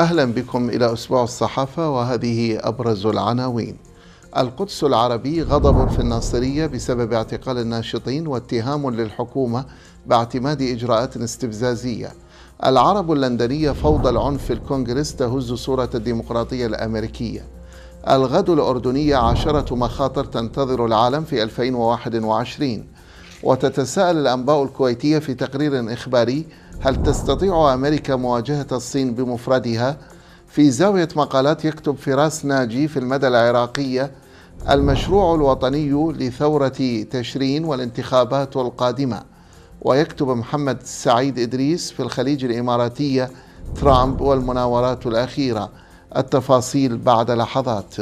أهلا بكم إلى أسبوع الصحافة وهذه أبرز العناوين القدس العربي غضب في الناصرية بسبب اعتقال الناشطين واتهام للحكومة باعتماد إجراءات استفزازية العرب اللندنية فوضى العنف في الكونغرس تهز صورة الديمقراطية الأمريكية الغد الأردنية عشرة مخاطر تنتظر العالم في 2021 وتتساءل الأنباء الكويتية في تقرير إخباري هل تستطيع أمريكا مواجهة الصين بمفردها؟ في زاوية مقالات يكتب فراس ناجي في المدى العراقية المشروع الوطني لثورة تشرين والانتخابات القادمة ويكتب محمد سعيد إدريس في الخليج الإماراتية ترامب والمناورات الأخيرة التفاصيل بعد لحظات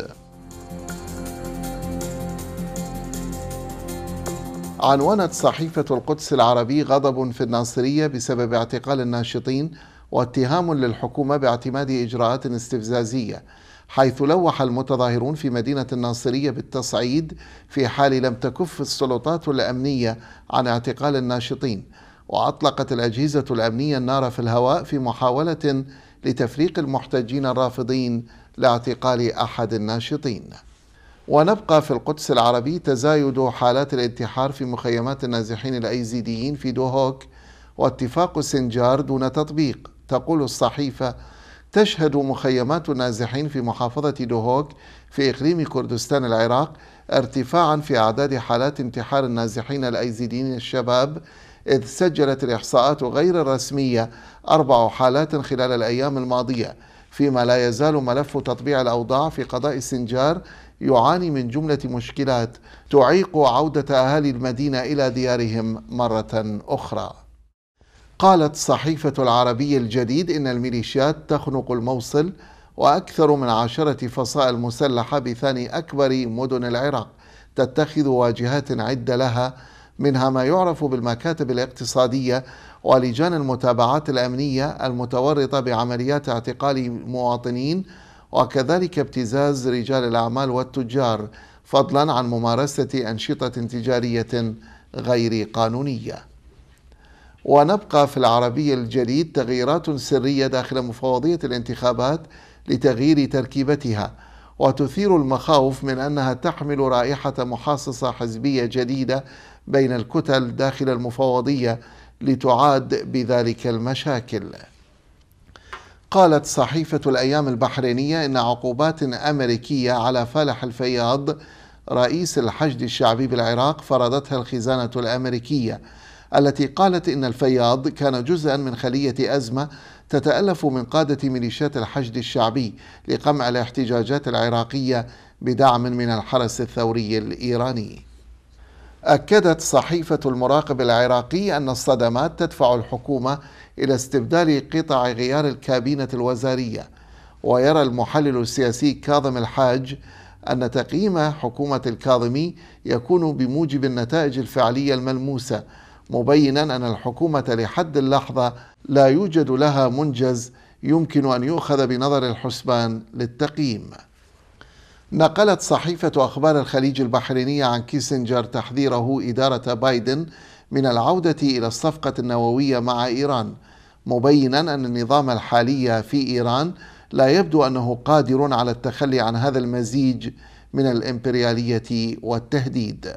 عنونت صحيفة القدس العربي غضب في الناصرية بسبب اعتقال الناشطين واتهام للحكومة باعتماد إجراءات استفزازية حيث لوح المتظاهرون في مدينة الناصرية بالتصعيد في حال لم تكف السلطات الأمنية عن اعتقال الناشطين وأطلقت الأجهزة الأمنية النار في الهواء في محاولة لتفريق المحتجين الرافضين لاعتقال أحد الناشطين ونبقى في القدس العربي تزايد حالات الانتحار في مخيمات النازحين الأيزيديين في دوهوك واتفاق سنجار دون تطبيق تقول الصحيفة تشهد مخيمات النازحين في محافظة دوهوك في إقليم كردستان العراق ارتفاعا في أعداد حالات انتحار النازحين الأيزيديين الشباب إذ سجلت الإحصاءات غير الرسمية أربع حالات خلال الأيام الماضية فيما لا يزال ملف تطبيع الأوضاع في قضاء سنجار يعاني من جملة مشكلات تعيق عودة أهالي المدينة إلى ديارهم مرة أخرى. قالت صحيفة العربي الجديد إن الميليشيات تخنق الموصل وأكثر من عشرة فصائل مسلحة بثاني أكبر مدن العراق تتخذ واجهات عدة لها منها ما يعرف بالمكاتب الاقتصادية ولجان المتابعات الأمنية المتورطة بعمليات اعتقال مواطنين وكذلك ابتزاز رجال الاعمال والتجار فضلا عن ممارسه انشطه تجاريه غير قانونيه ونبقى في العربي الجديد تغييرات سريه داخل مفوضيه الانتخابات لتغيير تركيبتها وتثير المخاوف من انها تحمل رائحه محاصصه حزبيه جديده بين الكتل داخل المفوضيه لتعاد بذلك المشاكل قالت صحيفة الأيام البحرينية إن عقوبات أمريكية على فالح الفياض رئيس الحشد الشعبي بالعراق فرضتها الخزانة الأمريكية التي قالت إن الفياض كان جزءا من خلية أزمة تتألف من قادة ميليشيات الحشد الشعبي لقمع الاحتجاجات العراقية بدعم من الحرس الثوري الإيراني أكدت صحيفة المراقب العراقي أن الصدمات تدفع الحكومة إلى استبدال قطع غيار الكابينة الوزارية ويرى المحلل السياسي كاظم الحاج أن تقييم حكومة الكاظمي يكون بموجب النتائج الفعلية الملموسة مبينا أن الحكومة لحد اللحظة لا يوجد لها منجز يمكن أن يؤخذ بنظر الحسبان للتقييم نقلت صحيفة أخبار الخليج البحرينية عن كيسنجر تحذيره إدارة بايدن من العودة إلى الصفقة النووية مع إيران مبينا أن النظام الحالي في إيران لا يبدو أنه قادر على التخلي عن هذا المزيج من الإمبريالية والتهديد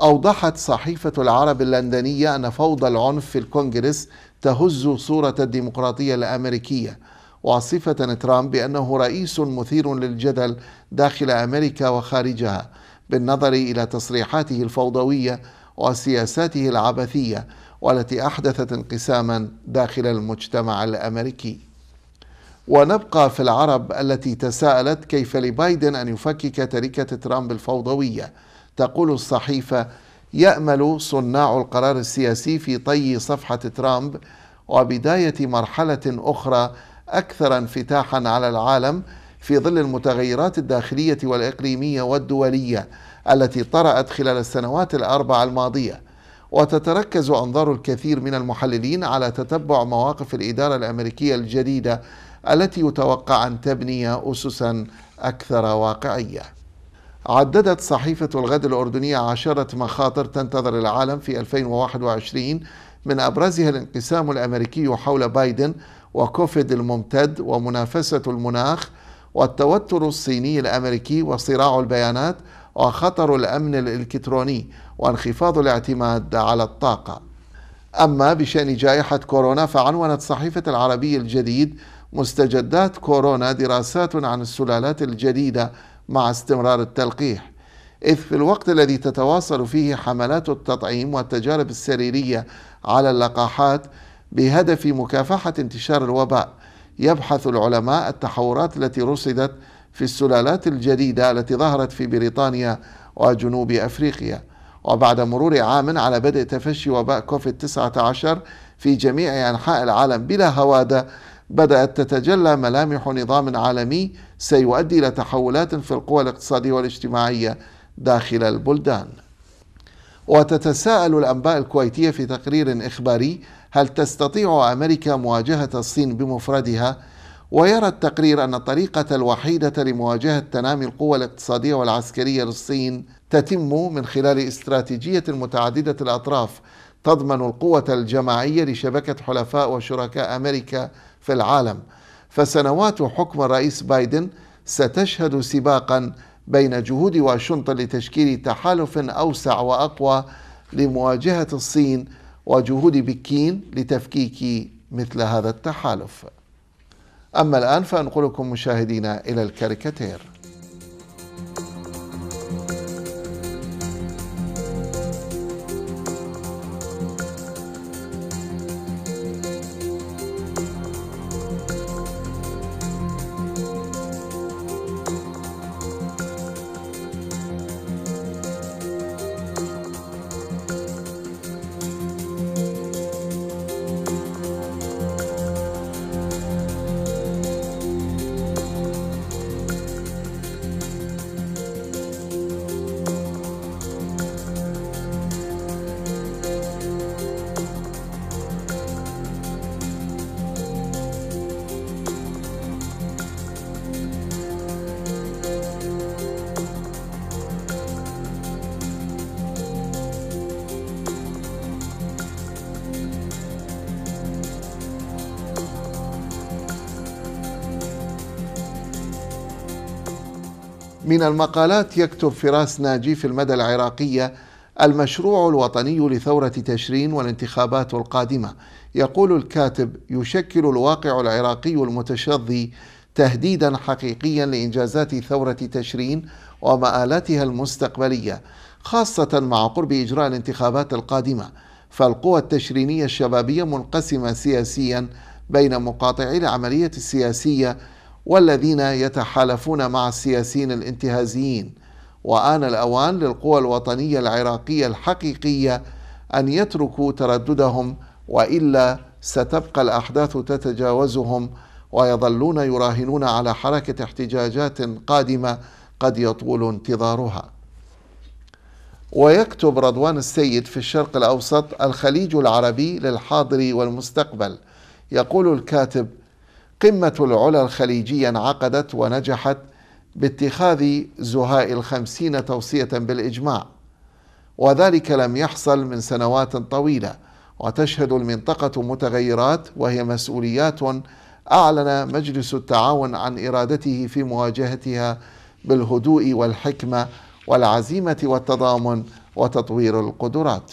أوضحت صحيفة العرب اللندنية أن فوضى العنف في الكونغرس تهز صورة الديمقراطية الأمريكية وصفة ترامب بأنه رئيس مثير للجدل داخل أمريكا وخارجها بالنظر إلى تصريحاته الفوضوية وسياساته العبثية والتي أحدثت انقساما داخل المجتمع الأمريكي ونبقى في العرب التي تساءلت كيف لبايدن أن يفكك تركة ترامب الفوضوية تقول الصحيفة يأمل صناع القرار السياسي في طي صفحة ترامب وبداية مرحلة أخرى اكثر انفتاحا على العالم في ظل المتغيرات الداخليه والاقليميه والدوليه التي طرات خلال السنوات الاربع الماضيه وتتركز انظار الكثير من المحللين على تتبع مواقف الاداره الامريكيه الجديده التي يتوقع ان تبني اسسا اكثر واقعيه عددت صحيفة الغد الأردنية عشرة مخاطر تنتظر العالم في 2021 من أبرزها الانقسام الأمريكي حول بايدن وكوفيد الممتد ومنافسة المناخ والتوتر الصيني الأمريكي وصراع البيانات وخطر الأمن الإلكتروني وانخفاض الاعتماد على الطاقة أما بشأن جائحة كورونا فعنونت صحيفة العربي الجديد مستجدات كورونا دراسات عن السلالات الجديدة مع استمرار التلقيح إذ في الوقت الذي تتواصل فيه حملات التطعيم والتجارب السريرية على اللقاحات بهدف مكافحة انتشار الوباء يبحث العلماء التحورات التي رصدت في السلالات الجديدة التي ظهرت في بريطانيا وجنوب أفريقيا وبعد مرور عام على بدء تفشي وباء كوفيد 19 في جميع أنحاء العالم بلا هوادة بدأت تتجلى ملامح نظام عالمي سيؤدي إلى تحولات في القوى الاقتصادية والاجتماعية داخل البلدان وتتساءل الأنباء الكويتية في تقرير إخباري هل تستطيع امريكا مواجهه الصين بمفردها ويرى التقرير ان الطريقه الوحيده لمواجهه تنامي القوى الاقتصاديه والعسكريه للصين تتم من خلال استراتيجيه متعدده الاطراف تضمن القوه الجماعيه لشبكه حلفاء وشركاء امريكا في العالم فسنوات حكم الرئيس بايدن ستشهد سباقا بين جهود واشنطن لتشكيل تحالف اوسع واقوى لمواجهه الصين وجهود بكين لتفكيك مثل هذا التحالف أما الآن فأنقلكم مشاهدينا إلى الكاريكاتير من المقالات يكتب فراس ناجي في المدى العراقية المشروع الوطني لثورة تشرين والانتخابات القادمة يقول الكاتب يشكل الواقع العراقي المتشظي تهديدا حقيقيا لإنجازات ثورة تشرين ومآلاتها المستقبلية خاصة مع قرب إجراء الانتخابات القادمة فالقوى التشرينية الشبابية منقسمة سياسيا بين مقاطعي العملية السياسية والذين يتحالفون مع السياسيين الانتهازيين وآن الأوان للقوى الوطنية العراقية الحقيقية أن يتركوا ترددهم وإلا ستبقى الأحداث تتجاوزهم ويظلون يراهنون على حركة احتجاجات قادمة قد يطول انتظارها ويكتب رضوان السيد في الشرق الأوسط الخليج العربي للحاضر والمستقبل يقول الكاتب قمة العلا الخليجية انعقدت ونجحت باتخاذ زهاء الخمسين توصية بالإجماع وذلك لم يحصل من سنوات طويلة وتشهد المنطقة متغيرات وهي مسؤوليات أعلن مجلس التعاون عن إرادته في مواجهتها بالهدوء والحكمة والعزيمة والتضامن وتطوير القدرات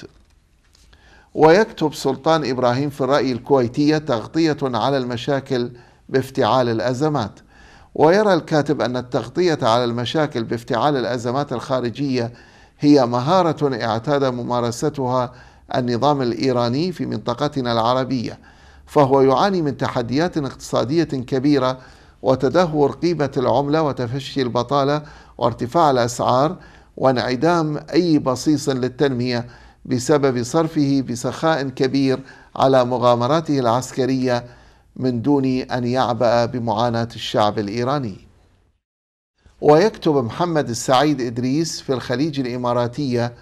ويكتب سلطان إبراهيم في الرأي الكويتية تغطية على المشاكل بافتعال الازمات ويرى الكاتب ان التغطيه على المشاكل بافتعال الازمات الخارجيه هي مهاره اعتاد ممارستها النظام الايراني في منطقتنا العربيه فهو يعاني من تحديات اقتصاديه كبيره وتدهور قيمه العمله وتفشي البطاله وارتفاع الاسعار وانعدام اي بصيص للتنميه بسبب صرفه بسخاء كبير على مغامراته العسكريه من دون ان يعبأ بمعاناه الشعب الايراني. ويكتب محمد السعيد ادريس في الخليج الاماراتيه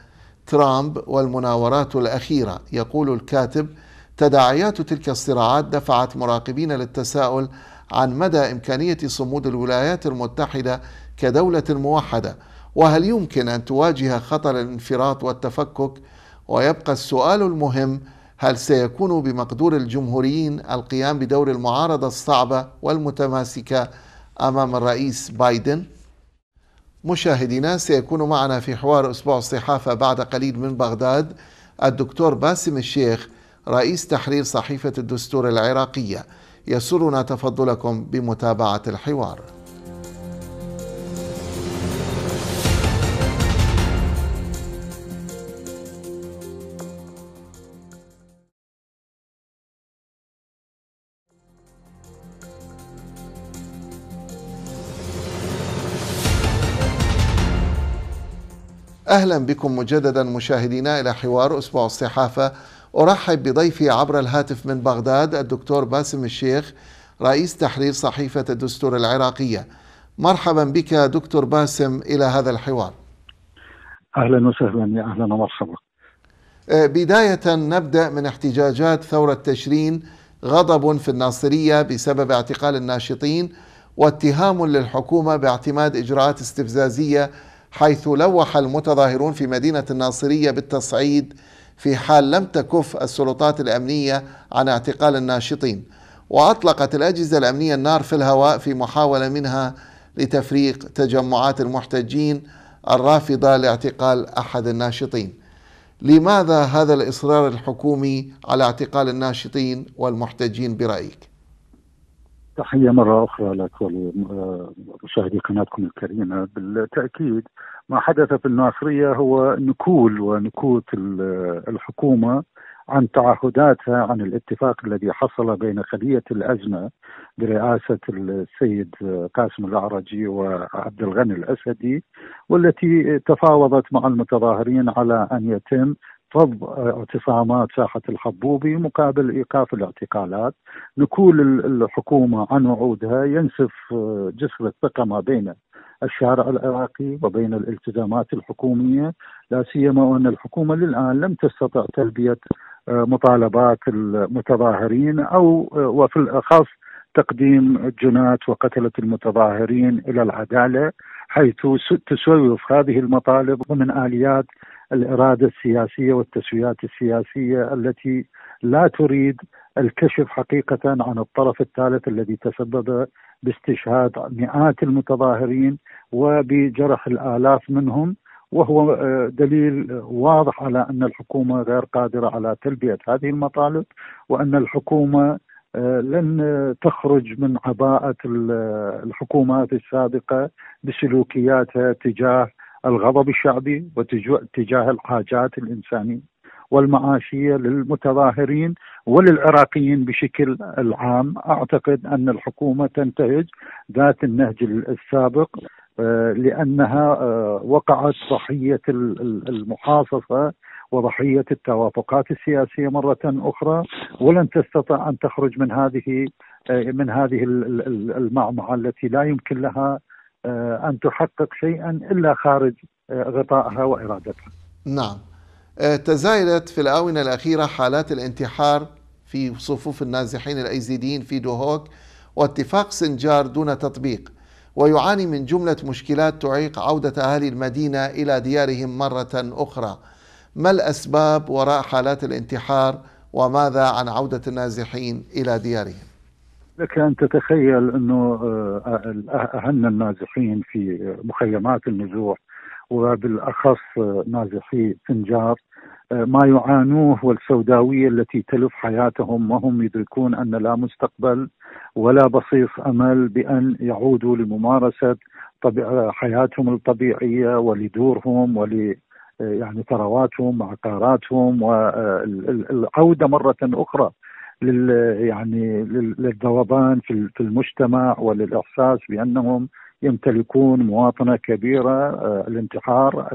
ترامب والمناورات الاخيره يقول الكاتب تداعيات تلك الصراعات دفعت مراقبين للتساؤل عن مدى امكانيه صمود الولايات المتحده كدوله موحده وهل يمكن ان تواجه خطر الانفراط والتفكك ويبقى السؤال المهم هل سيكون بمقدور الجمهوريين القيام بدور المعارضة الصعبة والمتماسكة أمام الرئيس بايدن؟ مشاهدينا سيكون معنا في حوار أسبوع الصحافة بعد قليل من بغداد الدكتور باسم الشيخ رئيس تحرير صحيفة الدستور العراقية يسرنا تفضلكم بمتابعة الحوار أهلا بكم مجددا مشاهدينا إلى حوار أسبوع الصحافة أرحب بضيفي عبر الهاتف من بغداد الدكتور باسم الشيخ رئيس تحرير صحيفة الدستور العراقية مرحبا بك دكتور باسم إلى هذا الحوار أهلا وسهلا يا أهلا ومرحبا أه، بداية نبدأ من احتجاجات ثورة تشرين غضب في الناصرية بسبب اعتقال الناشطين واتهام للحكومة باعتماد إجراءات استفزازية حيث لوح المتظاهرون في مدينة الناصرية بالتصعيد في حال لم تكف السلطات الأمنية عن اعتقال الناشطين وأطلقت الأجهزة الأمنية النار في الهواء في محاولة منها لتفريق تجمعات المحتجين الرافضة لاعتقال أحد الناشطين لماذا هذا الإصرار الحكومي على اعتقال الناشطين والمحتجين برأيك؟ تحية مرة أخرى لك ولمشاهدي قناتكم الكريمة بالتأكيد ما حدث في الناصرية هو نكول ونكوت الحكومة عن تعهداتها عن الاتفاق الذي حصل بين خلية الأزمة برئاسة السيد قاسم الأعرجي وعبد الغني الأسدي والتي تفاوضت مع المتظاهرين على أن يتم فض اعتصامات ساحة الحبوبي مقابل إيقاف الاعتقالات نكول الحكومة عن وعودها ينسف جسر الثقة ما بين الشارع العراقي وبين الالتزامات الحكومية لا سيما وأن الحكومة للآن لم تستطع تلبية مطالبات المتظاهرين أو وفي الأخص تقديم الجنات وقتلة المتظاهرين إلى العدالة حيث تسوف هذه المطالب ومن آليات الاراده السياسيه والتسويات السياسيه التي لا تريد الكشف حقيقه عن الطرف الثالث الذي تسبب باستشهاد مئات المتظاهرين وبجرح الالاف منهم وهو آه، دليل واضح على ان الحكومه غير قادره على تلبيه هذه المطالب وان الحكومه آه، لن تخرج من عباءه الحكومات السابقه بسلوكياتها تجاه الغضب الشعبي وتجاه الحاجات الإنسانية والمعاشية للمتظاهرين وللعراقيين بشكل عام أعتقد أن الحكومة تنتهج ذات النهج السابق آه، لأنها آه، وقعت ضحية المحاصصة وضحية التوافقات السياسية مرة أخرى ولن تستطع أن تخرج من هذه آه، من هذه المعمعة التي لا يمكن لها آه، أن تحقق شيئا إلا خارج آه، غطائها وإرادتها نعم آه، تزايدت في الآونة الأخيرة حالات الانتحار في صفوف النازحين الأيزيديين في دوهوك واتفاق سنجار دون تطبيق ويعاني من جملة مشكلات تعيق عودة أهالي المدينة إلى ديارهم مرة أخرى ما الأسباب وراء حالات الانتحار وماذا عن عودة النازحين إلى ديارهم لك ان تتخيل انه اهلنا أه- النازحين في مخيمات النزوح وبالاخص آه، نازحي سنجار آه، ما يعانوه والسوداويه التي تلف حياتهم وهم يدركون ان لا مستقبل ولا بصيص امل بان يعودوا لممارسه حياتهم الطبيعيه ولدورهم ول يعني ثرواتهم وعقاراتهم والعوده مره اخرى لل يعني للذوبان في في المجتمع وللاحساس بانهم يمتلكون مواطنه كبيره آه، الانتحار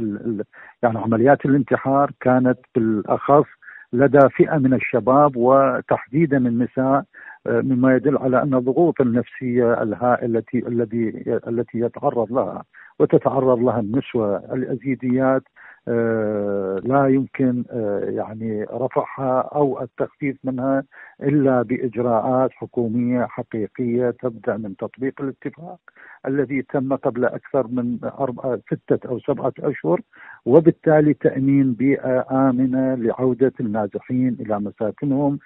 يعني عمليات الانتحار كانت بالاخص لدى فئه من الشباب وتحديدا النساء آه، مما يدل على ان الضغوط النفسيه الهائله التي التي يتعرض لها وتتعرض لها النسوه الازيديات آه، لا يمكن آه، يعني رفعها او التخفيف منها الا باجراءات حكوميه حقيقيه تبدا من تطبيق الاتفاق الذي تم قبل اكثر من أربعة آه، سته او سبعه اشهر وبالتالي تامين بيئه امنه لعوده النازحين الى مساكنهم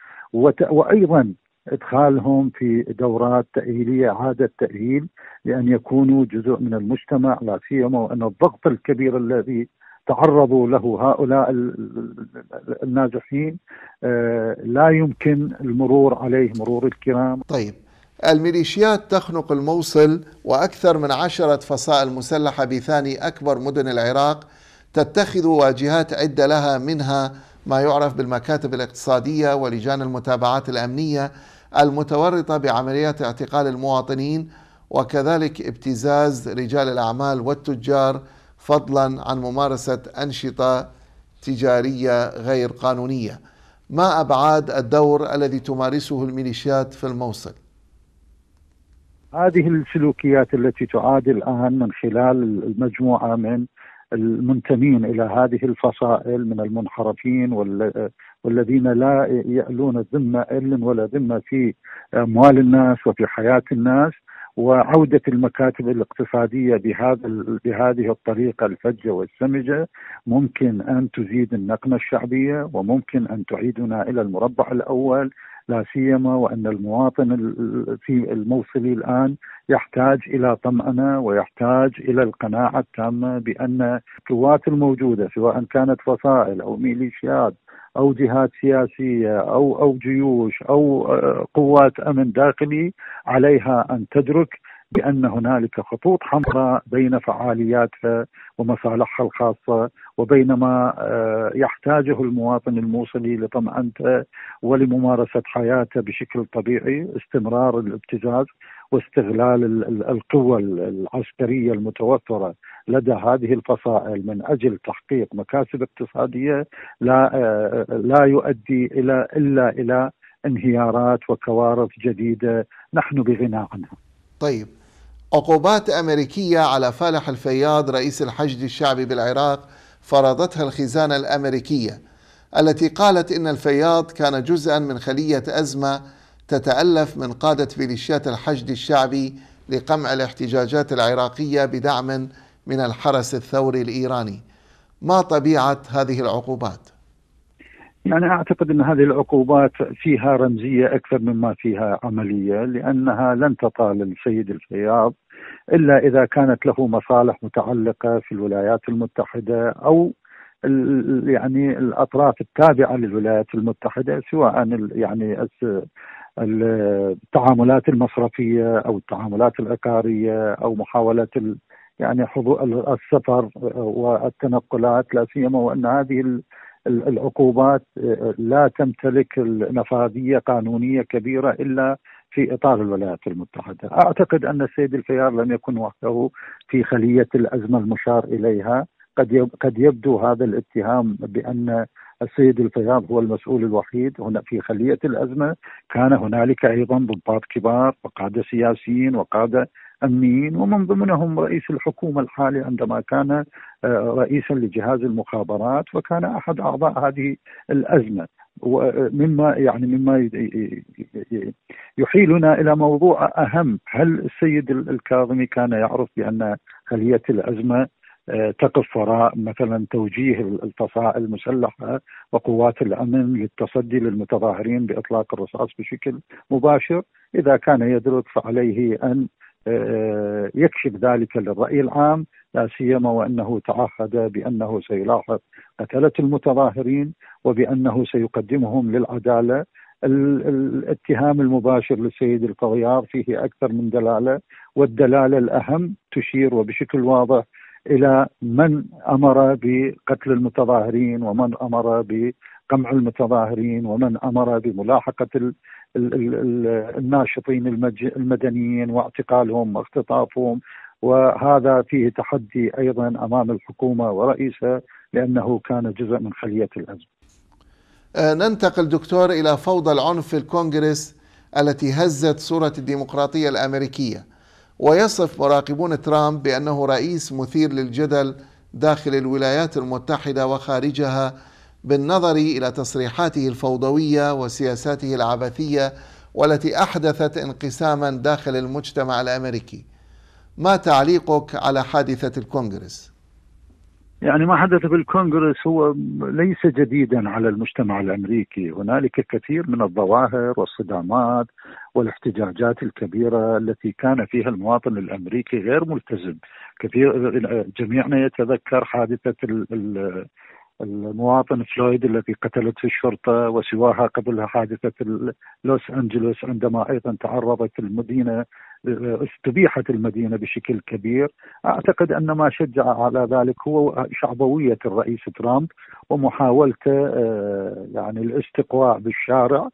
وايضا ادخالهم في دورات تاهيليه اعاده تاهيل لان يكونوا جزء من المجتمع لا سيما وان الضغط الكبير الذي تعرضوا له هؤلاء النازحين آه، لا يمكن المرور عليه مرور الكرام طيب الميليشيات تخنق الموصل وأكثر من عشرة فصائل مسلحة بثاني أكبر مدن العراق تتخذ واجهات عدة لها منها ما يعرف بالمكاتب الاقتصادية ولجان المتابعات الأمنية المتورطة بعمليات اعتقال المواطنين وكذلك ابتزاز رجال الأعمال والتجار فضلا عن ممارسه انشطه تجاريه غير قانونيه ما ابعاد الدور الذي تمارسه الميليشيات في الموصل هذه السلوكيات التي تعاد الان من خلال المجموعه من المنتمين الى هذه الفصائل من المنحرفين والذين لا يالون الذمه الا ولا ذمه في اموال الناس وفي حياه الناس وعودة المكاتب الاقتصادية بهذا بهذه الطريقة الفجة والسمجة ممكن أن تزيد النقمة الشعبية وممكن أن تعيدنا إلى المربع الأول لا سيما وأن المواطن في الموصلي الآن يحتاج إلى طمأنة ويحتاج إلى القناعة التامة بأن القوات الموجودة سواء كانت فصائل أو ميليشيات او جهات سياسيه او او جيوش او آه، قوات امن داخلي عليها ان تدرك بان هنالك خطوط حمراء بين فعالياتها ومصالحها الخاصه وبين ما آه، يحتاجه المواطن الموصلي لطمأنته ولممارسه حياته بشكل طبيعي استمرار الابتزاز واستغلال القوة العسكرية المتوفرة لدى هذه الفصائل من أجل تحقيق مكاسب اقتصادية لا, آه، لا يؤدي إلى إلا إلى انهيارات وكوارث جديدة نحن بغنى عنها طيب عقوبات أمريكية على فالح الفياض رئيس الحشد الشعبي بالعراق فرضتها الخزانة الأمريكية التي قالت إن الفياض كان جزءا من خلية أزمة تتألف من قادة ميليشيات الحشد الشعبي لقمع الاحتجاجات العراقية بدعم من الحرس الثوري الإيراني ما طبيعة هذه العقوبات؟ يعني اعتقد ان هذه العقوبات فيها رمزيه اكثر مما فيها عمليه لانها لن تطال السيد الفياض الا اذا كانت له مصالح متعلقه في الولايات المتحده او يعني الاطراف التابعه للولايات المتحده سواء يعني التعاملات المصرفيه او التعاملات العقاريه او محاوله يعني السفر والتنقلات لا سيما وان هذه العقوبات آه، لا تمتلك نفاذيه قانونيه كبيره الا في اطار الولايات المتحده، اعتقد ان السيد الفيار لم يكن وحده في خليه الازمه المشار اليها قد قد يبدو هذا الاتهام بان السيد الفياض هو المسؤول الوحيد هنا في خليه الازمه كان هنالك ايضا ضباط كبار وقاده سياسيين وقاده امنيين ومن ضمنهم رئيس الحكومه الحالي عندما كان آه، رئيسا لجهاز المخابرات وكان احد اعضاء هذه الازمه ومما آه، يعني مما يحيلنا الى موضوع اهم هل السيد الكاظمي كان يعرف بان خليه الازمه آه، تقف وراء مثلا توجيه الفصائل المسلحه وقوات الامن للتصدي للمتظاهرين باطلاق الرصاص بشكل مباشر اذا كان يدرك فعليه ان آه، آه، يكشف ذلك للراي العام لا سيما وانه تعهد بانه سيلاحق قتله المتظاهرين وبانه سيقدمهم للعداله الاتهام المباشر للسيد القضيار فيه اكثر من دلاله والدلاله الاهم تشير وبشكل واضح الى من امر بقتل المتظاهرين ومن امر بقمع المتظاهرين ومن امر بملاحقه الناشطين المدنيين واعتقالهم واختطافهم وهذا فيه تحدي ايضا امام الحكومه ورئيسها لانه كان جزء من خليه الازمه. أه، ننتقل دكتور الى فوضى العنف في الكونغرس التي هزت صوره الديمقراطيه الامريكيه. ويصف مراقبون ترامب بأنه رئيس مثير للجدل داخل الولايات المتحدة وخارجها بالنظر إلى تصريحاته الفوضوية وسياساته العبثية والتي أحدثت انقساما داخل المجتمع الأمريكي ما تعليقك على حادثة الكونغرس؟ يعني ما حدث في الكونغرس هو ليس جديدا على المجتمع الامريكي، هنالك كثير من الظواهر والصدامات والاحتجاجات الكبيره التي كان فيها المواطن الامريكي غير ملتزم، كثير جميعنا يتذكر حادثه المواطن فلويد التي قتلته الشرطه وسواها قبلها حادثه لوس انجلوس عندما ايضا تعرضت المدينه استبيحت المدينة بشكل كبير أعتقد أن ما شجع على ذلك هو شعبوية الرئيس ترامب ومحاولته آه، يعني الاستقواء بالشارع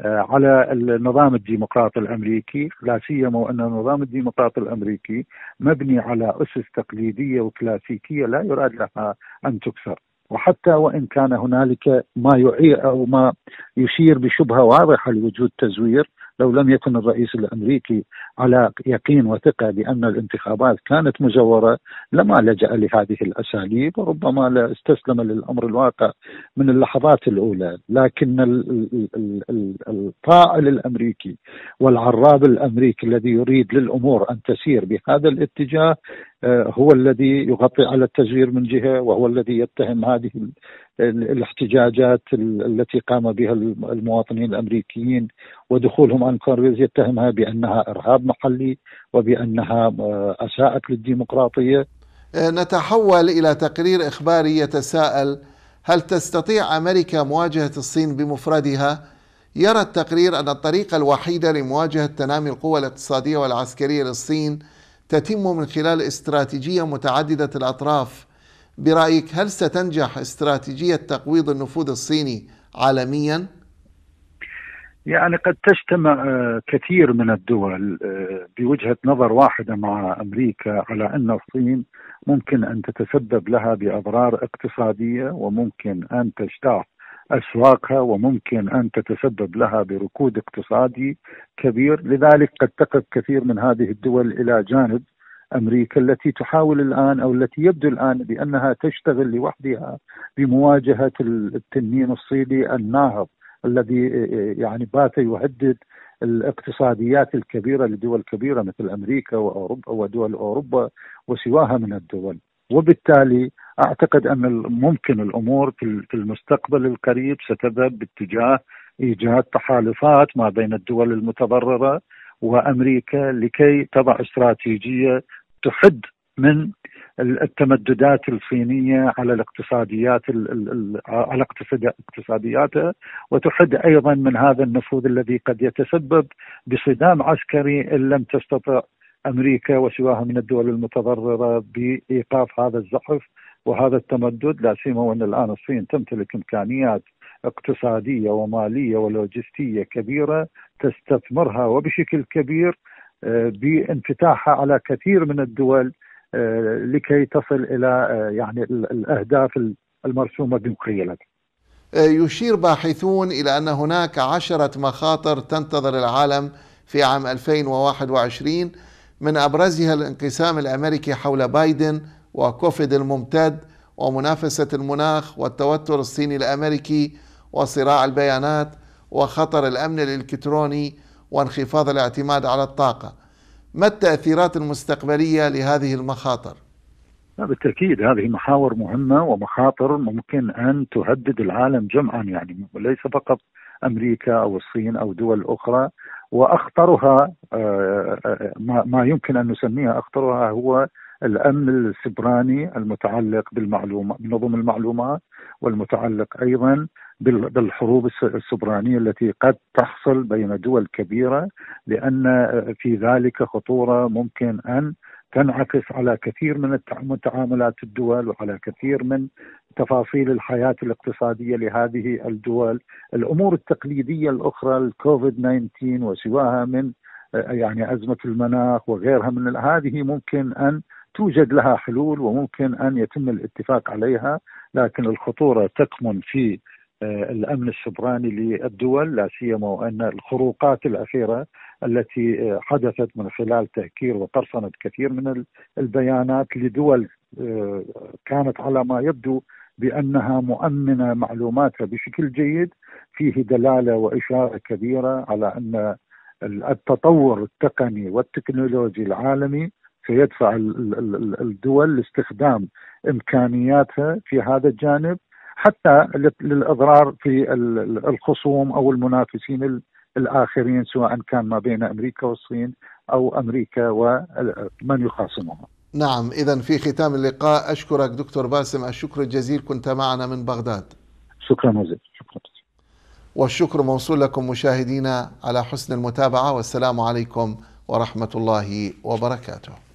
آه، على النظام الديمقراطي الامريكي لا سيما وان النظام الديمقراطي الامريكي مبني على اسس تقليديه وكلاسيكيه لا يراد لها ان تكسر وحتى وان كان هنالك ما يعير او ما يشير بشبهه واضحه لوجود تزوير لو لم يكن الرئيس الامريكي على يقين وثقه بان الانتخابات كانت مزوره لما لجا لهذه الاساليب وربما لا للامر الواقع من اللحظات الاولى لكن الطائل الامريكي والعراب الامريكي الذي يريد للامور ان تسير بهذا الاتجاه آه، هو الذي يغطي على التزوير من جهه وهو الذي يتهم هذه الاحتجاجات التي قام بها المواطنين الامريكيين ودخولهم عن كونغرس يتهمها بانها ارهاب محلي وبانها آه، اساءت للديمقراطيه آه، نتحول الى تقرير اخباري يتساءل هل تستطيع امريكا مواجهه الصين بمفردها؟ يرى التقرير ان الطريقه الوحيده لمواجهه تنامي القوى الاقتصاديه والعسكريه للصين تتم من خلال استراتيجيه متعدده الاطراف برايك هل ستنجح استراتيجيه تقويض النفوذ الصيني عالميا؟ يعني قد تجتمع آه، كثير من الدول آه، بوجهه نظر واحده مع امريكا على ان الصين ممكن ان تتسبب لها باضرار اقتصاديه وممكن ان تجتاح أسواقها وممكن أن تتسبب لها بركود اقتصادي كبير لذلك قد تقف كثير من هذه الدول إلى جانب امريكا التي تحاول الان او التي يبدو الان بانها تشتغل لوحدها بمواجهه التنين الصيني الناهض الذي يعني بات يهدد الاقتصاديات الكبيره لدول كبيره مثل امريكا واوروبا ودول اوروبا وسواها من الدول. وبالتالي اعتقد ان ممكن الامور في المستقبل القريب ستذهب باتجاه ايجاد تحالفات ما بين الدول المتضرره وامريكا لكي تضع استراتيجيه تحد من التمددات الصينيه على الاقتصاديات على اقتصادياتها وتحد ايضا من هذا النفوذ الذي قد يتسبب بصدام عسكري ان لم تستطع امريكا وسواها من الدول المتضرره بايقاف هذا الزحف وهذا التمدد لا سيما وان الان الصين تمتلك امكانيات اقتصاديه وماليه ولوجستيه كبيره تستثمرها وبشكل كبير آه، بانفتاحها على كثير من الدول آه، لكي تصل الى آه، يعني الاهداف المرسومه بمخيلها. يشير باحثون الى ان هناك عشره مخاطر تنتظر العالم في عام 2021 من ابرزها الانقسام الامريكي حول بايدن وكوفيد الممتد ومنافسه المناخ والتوتر الصيني الامريكي وصراع البيانات وخطر الامن الالكتروني وانخفاض الاعتماد على الطاقه. ما التاثيرات المستقبليه لهذه المخاطر؟ بالتاكيد هذه محاور مهمه ومخاطر ممكن ان تهدد العالم جمعا يعني ليس فقط امريكا او الصين او دول اخرى واخطرها آه، ما يمكن ان نسميها اخطرها هو الامن السبراني المتعلق بالمعلومات بنظم المعلومات والمتعلق ايضا بالحروب السبرانيه التي قد تحصل بين دول كبيره لان في ذلك خطوره ممكن ان تنعكس على كثير من تعاملات الدول وعلى كثير من تفاصيل الحياة الاقتصادية لهذه الدول الأمور التقليدية الأخرى الكوفيد 19 وسواها من آه، يعني أزمة المناخ وغيرها من هذه ممكن أن توجد لها حلول وممكن أن يتم الاتفاق عليها لكن الخطورة تكمن في آه، الامن السبراني للدول لا سيما وان الخروقات الاخيره التي آه، حدثت من خلال تهكير وقرصنة كثير من البيانات لدول آه، كانت على ما يبدو بانها مؤمنه معلوماتها بشكل جيد فيه دلاله واشاره كبيره على ان التطور التقني والتكنولوجي العالمي سيدفع الدول لاستخدام امكانياتها في هذا الجانب حتى للاضرار في الخصوم او المنافسين الآخرين سواء كان ما بين أمريكا والصين أو أمريكا ومن يخاصمها نعم إذا في ختام اللقاء أشكرك دكتور باسم الشكر الجزيل كنت معنا من بغداد شكرا جزيلا شكرا والشكر موصول لكم مشاهدينا على حسن المتابعة والسلام عليكم ورحمة الله وبركاته